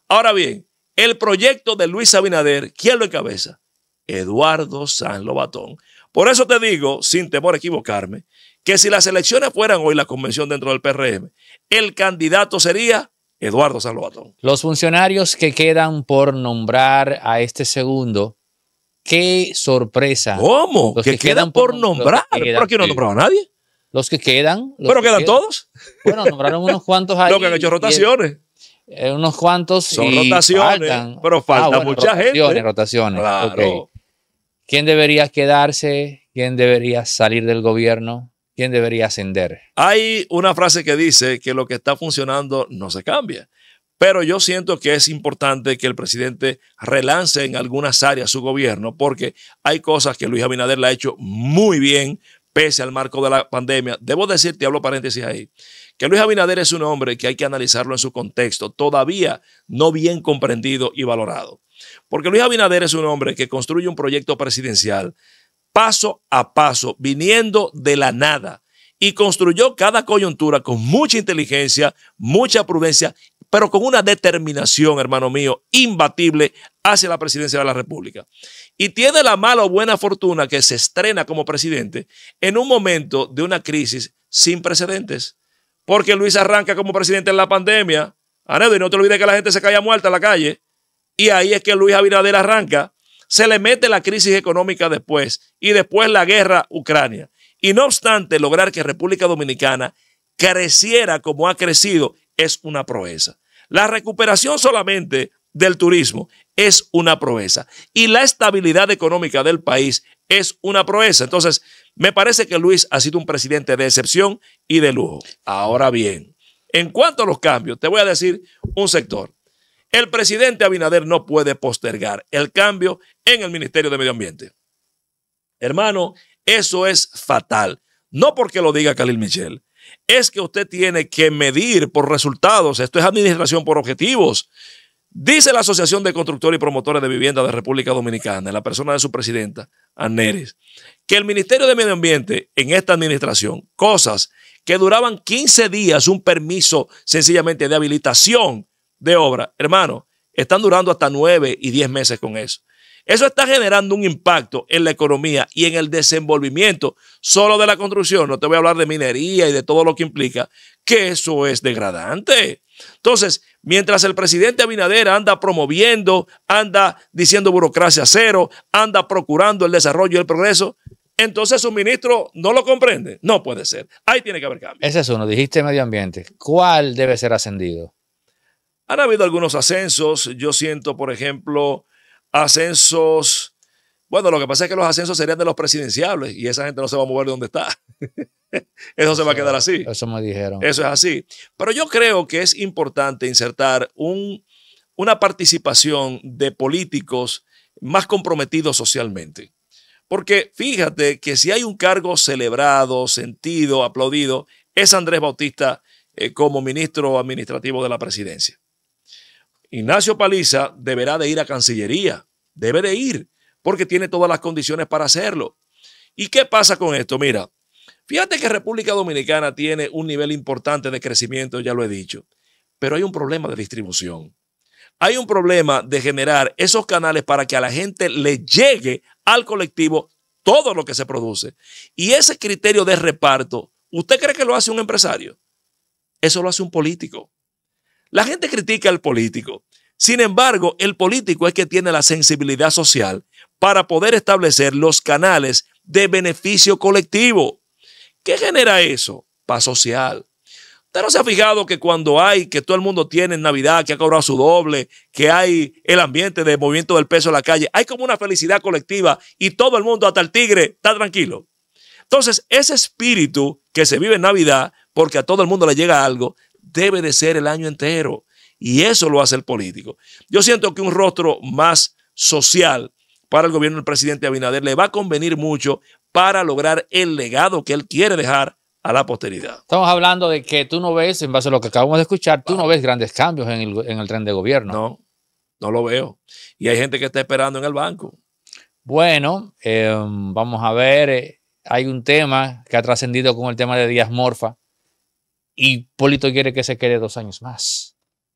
Ahora bien, el proyecto de Luis Abinader, ¿quién lo encabeza? Eduardo San Lobatón. Por eso te digo, sin temor a equivocarme, que si las elecciones fueran hoy la convención dentro del PRM, el candidato sería Eduardo San Lobatón. Los funcionarios que quedan por nombrar a este segundo, qué sorpresa. ¿Cómo? que, quedan, por nombrar. Que ¿Por no a nadie? Los que quedan. ¿Pero quedan, todos? Bueno, nombraron unos cuantos ahí. [laughs] Los que han hecho rotaciones. Eh, unos cuantos. Son y rotaciones, pero ah, falta mucha gente. Rotaciones, ¿Quién debería quedarse? ¿Quién debería salir del gobierno? ¿Quién debería ascender? Hay una frase que dice que lo que está funcionando no se cambia. Pero yo siento que es importante que el presidente relance en algunas áreas su gobierno, porque hay cosas que Luis Abinader le ha hecho muy bien, pese al marco de la pandemia. Debo decirte, hablo paréntesis ahí, que Luis Abinader es un hombre que hay que analizarlo en su contexto, todavía no bien comprendido y valorado. Porque Luis Abinader es un hombre que construye un proyecto presidencial paso a paso, viniendo de la nada, y construyó cada coyuntura con mucha inteligencia, mucha prudencia, pero con una determinación, hermano mío, imbatible hacia la presidencia de la República. Y tiene la mala o buena fortuna que se estrena como presidente en un momento de una crisis sin precedentes. Porque Luis arranca como presidente en la pandemia. a ah, y no te olvides que la gente se caía muerta en la calle. Y ahí es que Luis Abinader arranca. Se le mete la crisis económica después y después la guerra Ucrania. Y no obstante, lograr que República Dominicana creciera como ha crecido es una proeza. La recuperación solamente del turismo es una proeza y la estabilidad económica del país es una proeza. Entonces, me parece que Luis ha sido un presidente de excepción y de lujo. Ahora bien, en cuanto a los cambios, te voy a decir un sector. El presidente Abinader no puede postergar el cambio en el Ministerio de Medio Ambiente. Hermano, eso es fatal. No porque lo diga Khalil Michel. Es que usted tiene que medir por resultados. Esto es administración por objetivos. Dice la Asociación de Constructores y Promotores de Vivienda de República Dominicana, en la persona de su presidenta, Aneres, que el Ministerio de Medio Ambiente en esta administración, cosas que duraban 15 días, un permiso sencillamente de habilitación de obra, hermano, están durando hasta 9 y 10 meses con eso. Eso está generando un impacto en la economía y en el desenvolvimiento solo de la construcción. No te voy a hablar de minería y de todo lo que implica, que eso es degradante. Entonces, mientras el presidente Abinader anda promoviendo, anda diciendo burocracia cero, anda procurando el desarrollo y el progreso, entonces su ministro no lo comprende. No puede ser. Ahí tiene que haber cambio. Ese es uno, dijiste medio ambiente. ¿Cuál debe ser ascendido? Han habido algunos ascensos. Yo siento, por ejemplo, ascensos. Bueno, lo que pasa es que los ascensos serían de los presidenciables y esa gente no se va a mover de donde está. [laughs] eso, se va a quedar así. Eso me dijeron. Eso es así. Pero yo creo que es importante insertar un, una participación de políticos más comprometidos socialmente. Porque fíjate que si hay un cargo celebrado, sentido, aplaudido, es Andrés Bautista eh, como ministro administrativo de la presidencia. Ignacio Paliza deberá de ir a Cancillería, debe de ir, porque tiene todas las condiciones para hacerlo. ¿Y qué pasa con esto? Mira, fíjate que República Dominicana tiene un nivel importante de crecimiento, ya lo he dicho, pero hay un problema de distribución. Hay un problema de generar esos canales para que a la gente le llegue al colectivo todo lo que se produce. Y ese criterio de reparto, ¿usted cree que lo hace un empresario? Eso lo hace un político. La gente critica al político. Sin embargo, el político es que tiene la sensibilidad social para poder establecer los canales de beneficio colectivo. ¿Qué genera eso? Paz social. ¿Usted no se ha fijado que cuando hay, que todo el mundo tiene en Navidad, que ha cobrado su doble, que hay el ambiente de movimiento del peso en la calle, hay como una felicidad colectiva y todo el mundo, hasta el tigre, está tranquilo? Entonces, ese espíritu que se vive en Navidad, porque a todo el mundo le llega algo, debe de ser el año entero. Y eso lo hace el político. Yo siento que un rostro más social para el gobierno del presidente Abinader le va a convenir mucho para lograr el legado que él quiere dejar a la posteridad. Estamos hablando de que tú no ves, en base a lo que acabamos de escuchar, tú no ves grandes cambios en el, en el tren de gobierno. No, no lo veo. Y hay gente que está esperando en el banco. Bueno, eh, vamos a ver, eh, hay un tema que ha trascendido con el tema de Díaz Morfa. Y Polito quiere que se quede dos años más.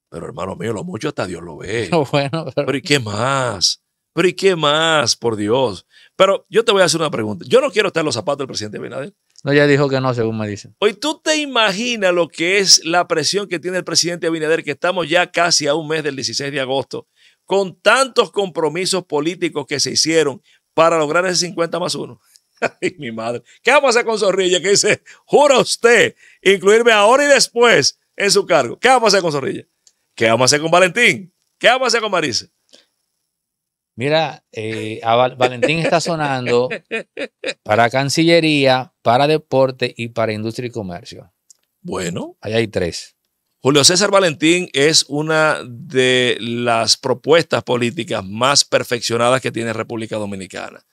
Pero hermano mío, lo mucho hasta Dios lo ve. [laughs] bueno, pero... ¿y qué más? Pero ¿y qué más? Por Dios. Pero yo te voy a hacer una pregunta. Yo no quiero estar los zapatos del presidente Binader. No, ya dijo que no, según me dicen. Hoy tú te imaginas lo que es la presión que tiene el presidente Abinader, que estamos ya casi a un mes del 16 de agosto, con tantos compromisos políticos que se hicieron para lograr ese 50 más 1. [laughs] Ay, mi madre. ¿Qué vamos a hacer con Zorrilla? Que dice, jura usted incluirme ahora y después en su cargo. ¿Qué vamos a hacer con Zorrilla? ¿Qué vamos a hacer con Valentín? ¿Qué vamos a hacer con Marisa? Mira, eh, Valentín está sonando para Cancillería, para Deporte y para Industria y Comercio. Bueno. Ahí hay tres. Julio César Valentín es una de las propuestas políticas más perfeccionadas que tiene República Dominicana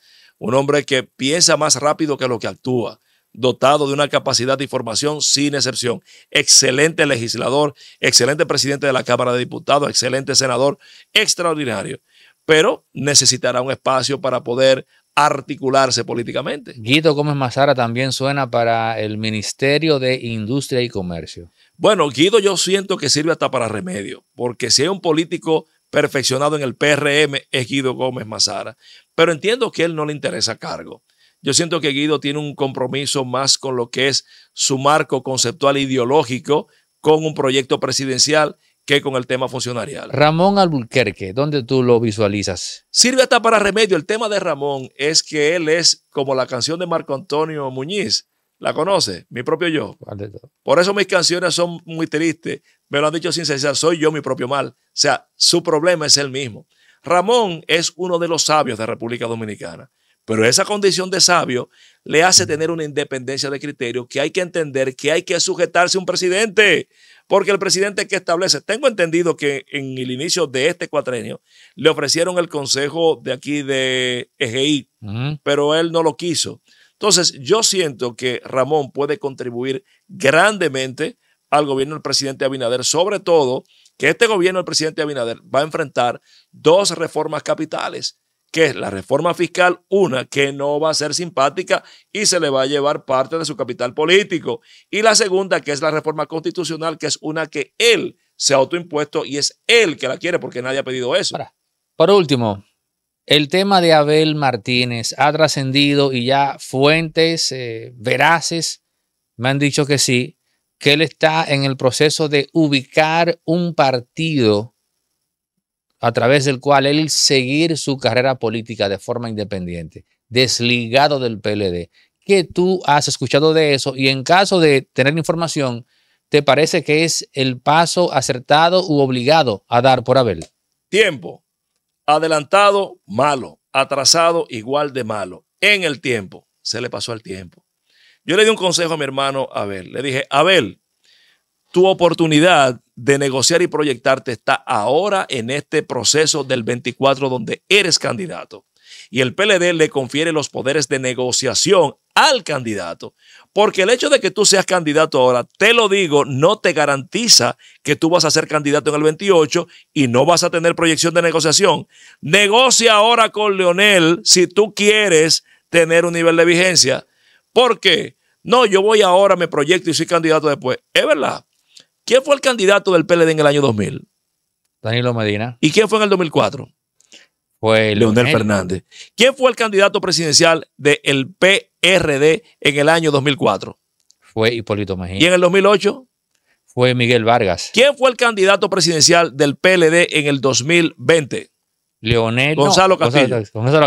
un hombre que piensa más rápido que lo que actúa, dotado de una capacidad de información sin excepción, excelente legislador, excelente presidente de la Cámara de Diputados, excelente senador, extraordinario, pero necesitará un espacio para poder articularse políticamente. Guido Gómez Mazara también suena para el Ministerio de Industria y Comercio. Bueno, Guido yo siento que sirve hasta para remedio, porque si hay un político perfeccionado en el PRM es Guido Gómez Mazara. Pero entiendo que él no le interesa cargo. Yo siento que Guido tiene un compromiso más con lo que es su marco conceptual e ideológico, con un proyecto presidencial que con el tema funcionarial. Ramón Albuquerque, ¿dónde tú lo visualizas? Sirve hasta para remedio. El tema de Ramón es que él es como la canción de Marco Antonio Muñiz, ¿La conoce? Mi propio yo. Por eso mis canciones son muy tristes. Me lo han dicho sin cesar. Soy yo mi propio mal. O sea, su problema es el mismo. Ramón es uno de los sabios de República Dominicana. Pero esa condición de sabio le hace tener una independencia de criterio que hay que entender que hay que sujetarse a un presidente, porque el presidente que establece, tengo entendido que en el inicio de este cuatrenio le ofrecieron el consejo de aquí de EGI, pero él no lo quiso. Entonces, yo siento que Ramón puede contribuir grandemente al gobierno del presidente Abinader, sobre todo que este gobierno del presidente Abinader va a enfrentar dos reformas capitales, que es la reforma fiscal, una que no va a ser simpática y se le va a llevar parte de su capital político, y la segunda que es la reforma constitucional, que es una que él se ha autoimpuesto y es él que la quiere porque nadie ha pedido eso. por último, el tema de Abel Martínez ha trascendido y ya fuentes eh, veraces me han dicho que sí, que él está en el proceso de ubicar un partido a través del cual él seguir su carrera política de forma independiente, desligado del PLD. ¿Qué tú has escuchado de eso? Y en caso de tener información, ¿te parece que es el paso acertado u obligado a dar por Abel? Tiempo. Adelantado, malo. Atrasado, igual de malo. En el tiempo. Se le pasó el tiempo. Yo le di un consejo a mi hermano Abel. Le dije, Abel, tu oportunidad de negociar y proyectarte está ahora en este proceso del 24 donde eres candidato. Y el PLD le confiere los poderes de negociación al candidato. Porque el hecho de que tú seas candidato ahora, te lo digo, no te garantiza que tú vas a ser candidato en el 28 y no vas a tener proyección de negociación. Negocia ahora con Leonel si tú quieres tener un nivel de vigencia. porque No, yo voy ahora, me proyecto y soy candidato después. Es verdad. ¿Quién fue el candidato del PLD en el año 2000? Danilo Medina. ¿Y quién fue en el 2004? Fue Leonel Fernández. ¿Quién fue el candidato presidencial del PRD en el año 2004? Fue Hipólito Mejía. ¿Y en el 2008? Fue Miguel Vargas. ¿Quién fue el candidato presidencial del PLD en el 2020? Leonel Gonzalo, Castillo.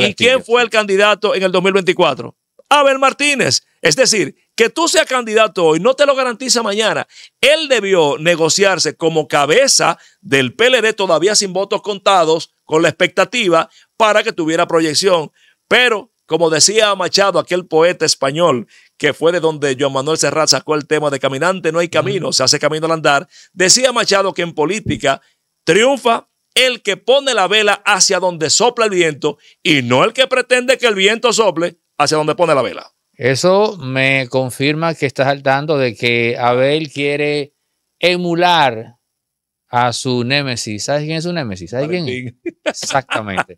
¿Y quién fue el candidato en el 2024? Abel Martínez. Es decir, que tú seas candidato hoy no te lo garantiza mañana. Él debió negociarse como cabeza del PLD todavía sin votos contados, con la expectativa para que tuviera proyección. Pero, como decía Machado, aquel poeta español, que fue de donde Juan Manuel Serrat sacó el tema de caminante, no hay camino, se hace camino al andar, decía Machado que en política triunfa el que pone la vela hacia donde sopla el viento y no el que pretende que el viento sople hacia donde pone la vela. Eso me confirma que estás al tanto de que Abel quiere emular a su némesis. ¿Sabes quién es su némesis? ¿Sabes quién? Exactamente.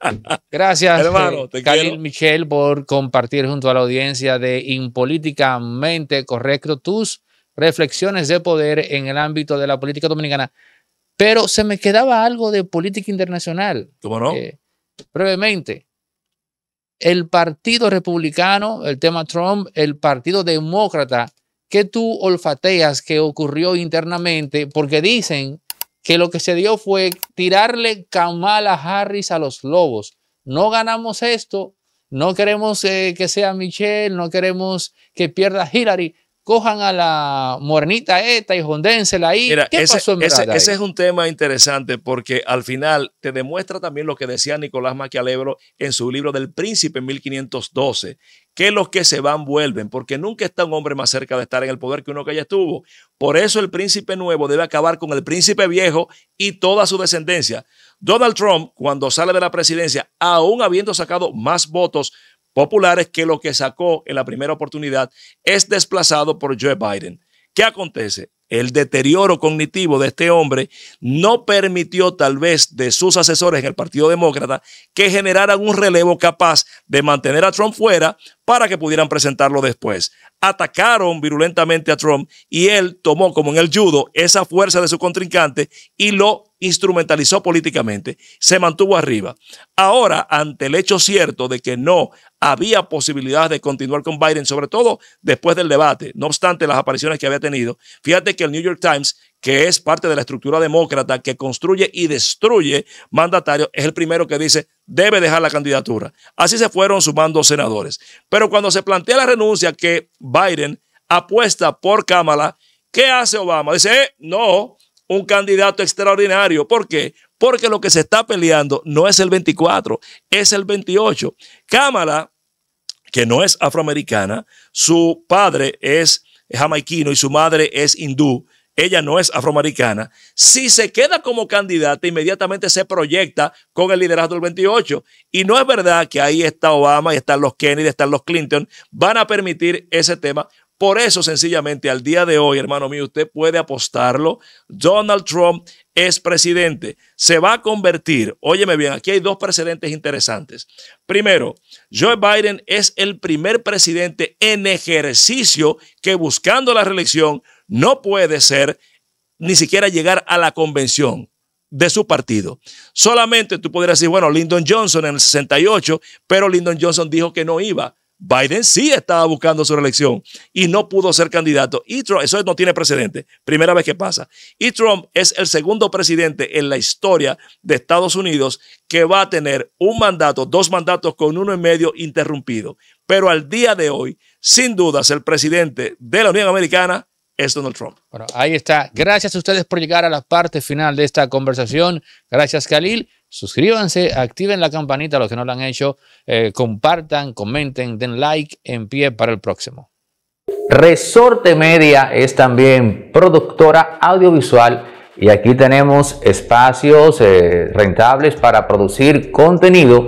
Gracias, Hermano, eh, Michel, por compartir junto a la audiencia de Impolíticamente Correcto tus reflexiones de poder en el ámbito de la política dominicana. Pero se me quedaba algo de política internacional. ¿Cómo no? Eh, brevemente el Partido Republicano, el tema Trump, el Partido Demócrata, que tú olfateas que ocurrió internamente, porque dicen que lo que se dio fue tirarle Kamala Harris a los lobos. No ganamos esto, no queremos eh, que sea Michelle, no queremos que pierda Hillary, cojan a la mornita esta y jondénsela ahí. ¿Qué ese, pasó en ese, ese es un tema interesante porque al final te demuestra también lo que decía Nicolás Maquiavelo en su libro del Príncipe en 1512, que los que se van vuelven, porque nunca está un hombre más cerca de estar en el poder que uno que ya estuvo. Por eso el príncipe nuevo debe acabar con el príncipe viejo y toda su descendencia. Donald Trump, cuando sale de la presidencia, aún habiendo sacado más votos populares que lo que sacó en la primera oportunidad es desplazado por Joe Biden. ¿Qué acontece? El deterioro cognitivo de este hombre no permitió tal vez de sus asesores en el Partido Demócrata que generaran un relevo capaz de mantener a Trump fuera para que pudieran presentarlo después atacaron virulentamente a Trump y él tomó, como en el judo, esa fuerza de su contrincante y lo instrumentalizó políticamente, se mantuvo arriba. Ahora, ante el hecho cierto de que no había posibilidad de continuar con Biden, sobre todo después del debate, no obstante las apariciones que había tenido, fíjate que el New York Times que es parte de la estructura demócrata que construye y destruye mandatarios, es el primero que dice debe dejar la candidatura. Así se fueron sumando senadores. Pero cuando se plantea la renuncia que Biden apuesta por Kamala, ¿qué hace Obama? Dice, eh, no, un candidato extraordinario. ¿Por qué? Porque lo que se está peleando no es el 24, es el 28. Kamala, que no es afroamericana, su padre es jamaiquino y su madre es hindú ella no es afroamericana, si se queda como candidata, inmediatamente se proyecta con el liderazgo del 28. Y no es verdad que ahí está Obama, y están los Kennedy, están los Clinton, van a permitir ese tema. Por eso, sencillamente, al día de hoy, hermano mío, usted puede apostarlo. Donald Trump es presidente. Se va a convertir, óyeme bien, aquí hay dos precedentes interesantes. Primero, Joe Biden es el primer presidente en ejercicio que buscando la reelección no puede ser ni siquiera llegar a la convención de su partido. Solamente tú podrías decir, bueno, Lyndon Johnson en el 68, pero Lyndon Johnson dijo que no iba. Biden sí estaba buscando su reelección y no pudo ser candidato. Y eso no tiene precedente, primera vez que pasa. Y Trump es el segundo presidente en la historia de Estados Unidos que va a tener un mandato, dos mandatos con uno y medio interrumpido. Pero al día de hoy, sin dudas, el presidente de la Unión Americana es Donald Trump. Bueno, ahí está. Gracias a ustedes por llegar a la parte final de esta conversación. Gracias, Khalil. Suscríbanse, activen la campanita los que no lo han hecho, eh, compartan, comenten, den like en pie para el próximo. Resorte Media es también productora audiovisual y aquí tenemos espacios eh, rentables para producir contenido